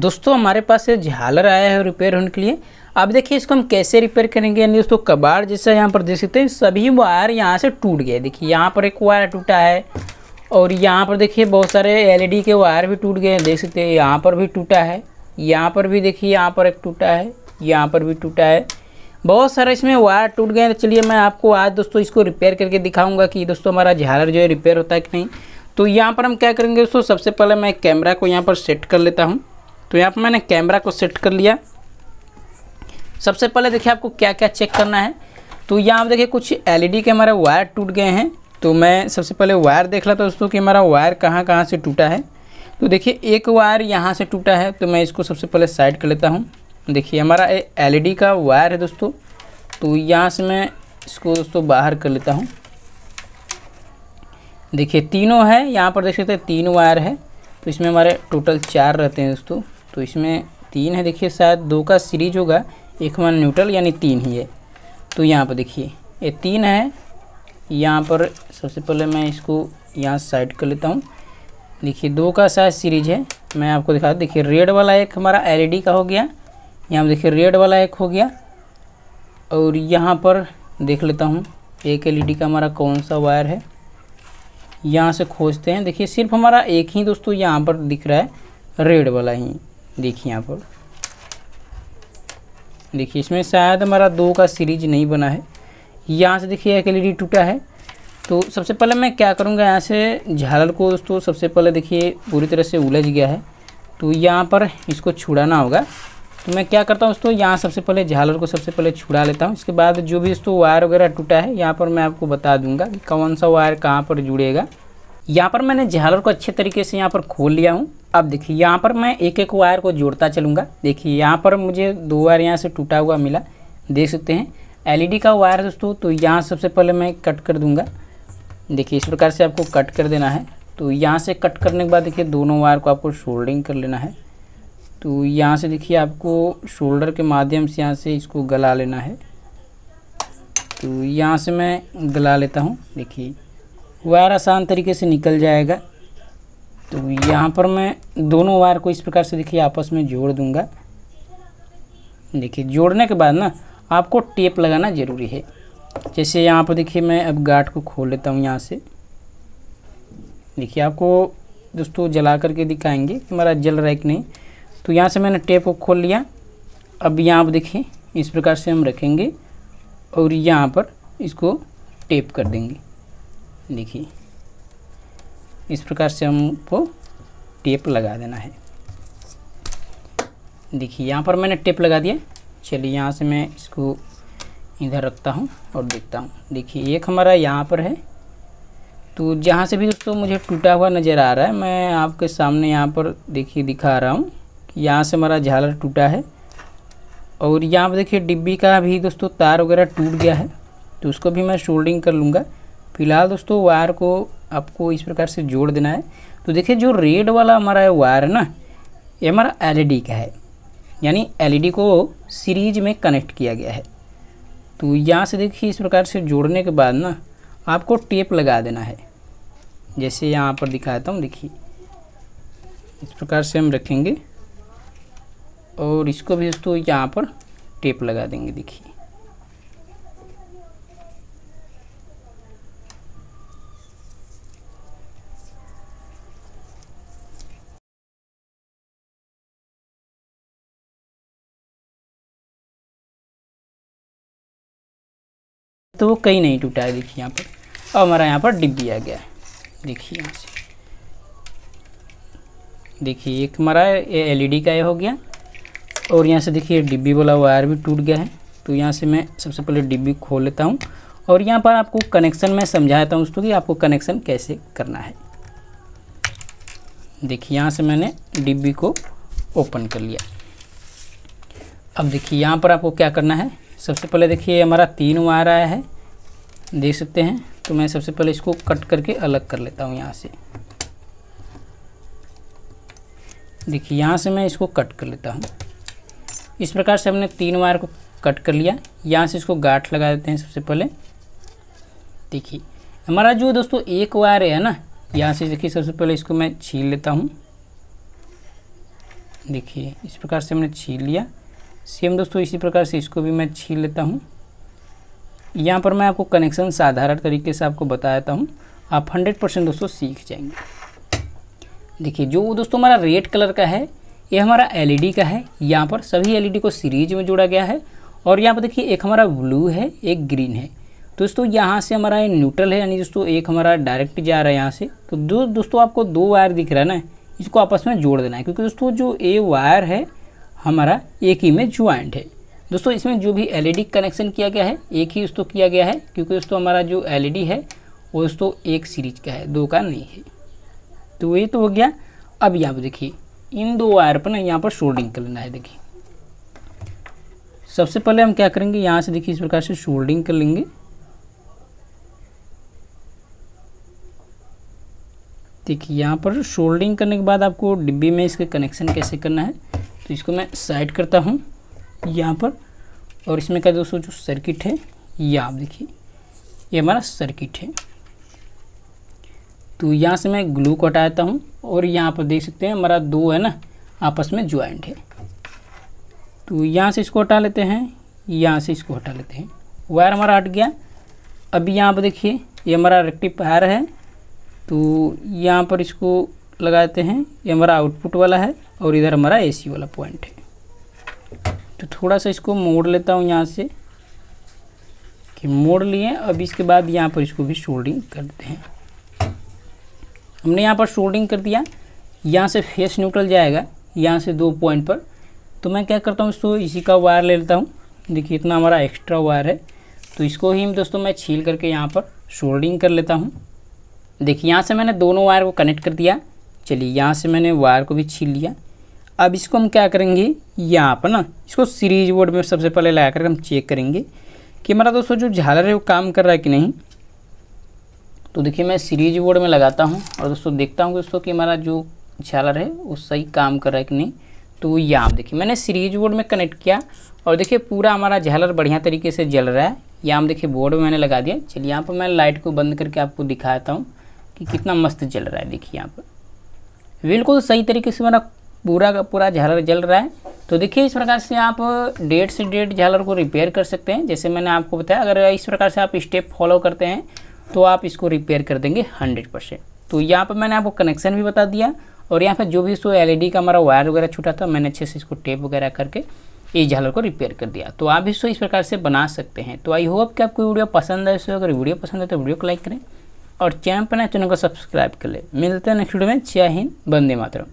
दोस्तों हमारे पास ये झालर आया है रिपेयर होने के लिए अब देखिए इसको हम कैसे रिपेयर करेंगे यानी दोस्तों कबाड़ जैसा यहाँ पर देख सकते हैं सभी वायर यहाँ से टूट गए देखिए यहाँ पर एक वायर टूटा है और यहाँ पर देखिए बहुत सारे एलईडी e के वायर भी टूट गए हैं देख सकते हैं यहाँ पर भी टूटा है यहाँ पर भी देखिए यहाँ पर एक टूटा है यहाँ पर भी टूटा है बहुत सारे इसमें वायर टूट गए हैं तो चलिए मैं आपको आज दोस्तों इसको रिपेयर करके दिखाऊंगा कि दोस्तों हमारा झालर जो है रिपेयर होता है कि नहीं तो यहाँ पर हम क्या करेंगे दोस्तों सबसे पहले मैं कैमरा को यहाँ पर सेट कर लेता हूँ तो यहाँ पर मैंने कैमरा को सेट कर लिया सबसे पहले देखिए आपको क्या क्या चेक करना है तो यहाँ आप देखिए कुछ एलईडी के हमारे वायर टूट गए हैं तो मैं सबसे पहले वायर देख लेता दोस्तों कि हमारा वायर कहाँ कहाँ से टूटा है तो देखिए एक वायर यहाँ से टूटा है तो मैं इसको सबसे पहले साइड कर लेता हूँ देखिए हमारा एल e का वायर है दोस्तों तो यहाँ से मैं इसको दोस्तों बाहर कर लेता हूँ देखिए तीनों है यहाँ पर देख सकते हैं तीन वायर है तो इसमें हमारे टोटल चार रहते हैं दोस्तों तो इसमें तीन है देखिए शायद दो का सीरीज होगा एक मान न्यूट्रल यानी तीन ही है तो यहाँ पर देखिए ये तीन है यहाँ पर सबसे पहले मैं इसको यहाँ साइड कर लेता हूँ देखिए दो का शायद सीरीज है मैं आपको दिखा देखिए रेड वाला एक हमारा एल e का हो गया यहाँ पर देखिए रेड वाला एक हो गया और यहाँ पर देख लेता हूँ एक एल e का हमारा कौन सा वायर है यहाँ से खोजते हैं देखिए सिर्फ हमारा एक ही दोस्तों यहाँ पर दिख रहा है रेड वाला ही देखिए यहाँ पर देखिए इसमें शायद हमारा दो का सीरीज नहीं बना है यहाँ से देखिए एक एलईडी टूटा है तो सबसे पहले मैं क्या करूँगा यहाँ से झालर को दोस्तों सबसे पहले देखिए पूरी तरह से उलझ गया है तो यहाँ पर इसको छुड़ाना होगा तो मैं क्या करता हूँ दोस्तों यहाँ सबसे पहले झालर को सबसे पहले छुड़ा लेता हूँ इसके बाद जो भी दोस्तों वायर वगैरह टूटा है यहाँ पर मैं आपको बता दूंगा कि कौन सा वायर कहाँ पर जुड़ेगा यहाँ पर मैंने झालर को अच्छे तरीके से यहाँ पर खोल लिया हूँ अब देखिए यहाँ पर मैं एक एक वायर को जोड़ता चलूँगा देखिए यहाँ पर मुझे दो वायर यहाँ से टूटा हुआ मिला देख सकते हैं एलईडी e का वायर दोस्तों तो यहाँ सबसे पहले मैं कट कर दूँगा देखिए इस प्रकार से आपको कट कर देना है तो यहाँ से कट करने के बाद देखिए दोनों वायर को आपको शोल्डरिंग कर लेना है तो यहाँ से देखिए आपको शोल्डर के माध्यम से यहाँ से इसको गला लेना है तो यहाँ से मैं गला लेता हूँ देखिए वायर आसान तरीके से निकल जाएगा तो यहाँ पर मैं दोनों वायर को इस प्रकार से देखिए आपस में जोड़ दूंगा देखिए जोड़ने के बाद ना आपको टेप लगाना ज़रूरी है जैसे यहाँ पर देखिए मैं अब गाठ को खोल लेता हूँ यहाँ से देखिए आपको दोस्तों जला करके दिखाएंगे कि हमारा जल रहा है कि नहीं तो यहाँ से मैंने टेप को खोल लिया अब यहाँ पर देखिए इस प्रकार से हम रखेंगे और यहाँ पर इसको टेप कर देंगे देखिए इस प्रकार से हमको टेप लगा देना है देखिए यहाँ पर मैंने टेप लगा दिया चलिए यहाँ से मैं इसको इधर रखता हूँ और देखता हूँ देखिए एक हमारा यहाँ पर है तो जहाँ से भी दोस्तों मुझे टूटा हुआ नज़र आ रहा है मैं आपके सामने यहाँ पर देखिए दिखा रहा हूँ यहाँ से हमारा झालर टूटा है और यहाँ पर देखिए डिब्बी का भी दोस्तों तार वगैरह टूट गया है तो उसको भी मैं शोल्डिंग कर लूँगा फिलहाल दोस्तों वायर को आपको इस प्रकार से जोड़ देना है तो देखिए जो रेड वाला हमारा है वायर है ना ये हमारा एलईडी e का है यानी एलईडी e को सीरीज में कनेक्ट किया गया है तो यहाँ से देखिए इस प्रकार से जोड़ने के बाद ना आपको टेप लगा देना है जैसे यहाँ पर दिखाता हूँ देखिए इस प्रकार से हम रखेंगे और इसको भी दोस्तों यहाँ पर टेप लगा देंगे देखिए तो वो कहीं नहीं टूटा है देखिए यहाँ पर अब हमारा यहाँ पर डिब्बी आ गया है देखिए यहाँ से देखिए एक हमारा एलईडी e का ये हो गया और यहाँ से देखिए डिब्बी वाला वायर भी टूट गया है तो यहाँ से मैं सबसे पहले डिब्बी खोल लेता हूँ और यहाँ पर आपको कनेक्शन मैं समझाता हूँ उसको कि आपको कनेक्शन कैसे करना है देखिए यहाँ से मैंने डिब्बी को ओपन कर लिया अब देखिए यहाँ पर आपको क्या करना है सबसे पहले देखिए हमारा तीन वायर आया है देख सकते हैं तो मैं सबसे पहले इसको कट करके अलग कर लेता हूँ यहाँ से देखिए यहाँ से मैं इसको कट कर लेता हूँ इस प्रकार से हमने तीन वायर को कट कर लिया यहाँ से इसको गाठ लगा देते हैं सबसे पहले देखिए हमारा जो दोस्तों एक वायर है ना यहाँ से देखिए सबसे पहले इसको मैं छील लेता हूँ देखिए इस प्रकार से हमने छील लिया सेम दोस्तों इसी प्रकार से इसको भी मैं छीन लेता हूँ यहाँ पर मैं आपको कनेक्शन साधारण तरीके से आपको बता देता हूँ आप हंड्रेड परसेंट दोस्तों सीख जाएंगे देखिए जो दोस्तों हमारा रेड कलर का है ये हमारा एलईडी e का है यहाँ पर सभी एलईडी e को सीरीज में जोड़ा गया है और यहाँ पर देखिए एक हमारा ब्लू है एक ग्रीन है दोस्तों यहाँ से हमारा ये न्यूट्रल है यानी दोस्तों एक हमारा डायरेक्ट जा रहा है यहाँ से तो दो दोस्तों आपको दो वायर दिख रहा है ना इसको आपस में जोड़ देना है क्योंकि दोस्तों जो ए वायर है हमारा एक ही में ज्वाइंट है दोस्तों इसमें जो भी एलईडी कनेक्शन e किया गया है एक ही दोस्तों किया गया है क्योंकि दोस्तों हमारा जो एलईडी e है वो दोस्तों एक सीरीज का है दो का नहीं है तो ये तो हो गया अब यहाँ पर देखिए इन दो वायर पर ना यहाँ पर शोल्डिंग कर लेना है देखिए सबसे पहले हम क्या करेंगे यहाँ से देखिए इस प्रकार से शोल्डिंग कर लेंगे देखिए यहाँ पर शोल्डिंग करने के बाद आपको डिब्बी में इसके कनेक्शन कैसे करना है तो इसको मैं साइड करता हूँ यहाँ पर और इसमें क्या दोस्तों जो सर्किट है ये आप देखिए ये हमारा सर्किट है तो यहाँ से मैं ग्लू को हटाता हूँ और यहाँ पर देख सकते हैं हमारा दो है ना आपस में ज्वाइंट है तो यहाँ से इसको हटा लेते हैं यहाँ से इसको हटा लेते हैं वायर हमारा हट गया अभी यहाँ पर देखिए ये हमारा रेक्टिफायर है तो यहाँ पर इसको लगाते हैं ये हमारा आउटपुट वाला है और इधर हमारा ए वाला पॉइंट है तो थोड़ा सा इसको मोड़ लेता हूँ यहाँ से कि मोड़ लिए अब इसके बाद यहाँ पर इसको भी शोल्डिंग करते हैं हमने यहाँ पर शोल्डिंग कर दिया यहाँ से फेस न्यूट्रल जाएगा यहाँ से दो पॉइंट पर तो मैं क्या करता हूँ दोस्तों इसी का वायर ले लेता हूँ देखिए इतना हमारा एक्स्ट्रा वायर है तो इसको ही दोस्तों मैं छील करके यहाँ पर शोल्डिंग कर लेता हूँ देखिए यहाँ से मैंने दोनों वायर को कनेक्ट कर दिया चलिए यहाँ से मैंने वायर को भी छील लिया अब इसको हम क्या करेंगे यहाँ पर ना इसको सीरीज बोर्ड में सबसे पहले लगा कर हम चेक करेंगे कि हमारा दोस्तों जो झालर है वो काम कर रहा है कि नहीं तो देखिए मैं सीरीज बोर्ड में लगाता हूँ और दोस्तों देखता हूँ दोस्तों कि हमारा जो झालर है वो सही काम कर रहा है कि नहीं तो यहाँ देखिए मैंने सीरीज बोर्ड में कनेक्ट किया और देखिए पूरा हमारा झालर बढ़िया तरीके से जल रहा है यहाँ देखिए बोर्ड में मैंने लगा दिया चलिए यहाँ पर मैं लाइट को बंद करके आपको दिखाता हूँ कि कितना मस्त जल रहा है देखिए यहाँ पर बिल्कुल सही तरीके से मेरा पूरा का पूरा झालर जल रहा है तो देखिए इस प्रकार से आप डेट से डेट झालर को रिपेयर कर सकते हैं जैसे मैंने आपको बताया अगर इस प्रकार से आप स्टेप फॉलो करते हैं तो आप इसको रिपेयर कर देंगे हंड्रेड परसेंट तो यहाँ पर मैंने आपको कनेक्शन भी बता दिया और यहाँ पर जो भी उसको एल e का हमारा वायर वगैरह छूटा था मैंने अच्छे से इसको टेप वगैरह करके इस झालर को रिपेयर कर दिया तो आप इसको इस प्रकार से बना सकते हैं तो आई होप कि आपको वीडियो पसंद है अगर वीडियो पसंद है तो वीडियो को लाइक करें और चैनल पर नए तो चैनल को सब्सक्राइब कर लें मिलते हैं नेक्स्ट वीडियो में जय हिंद बंदे मातरम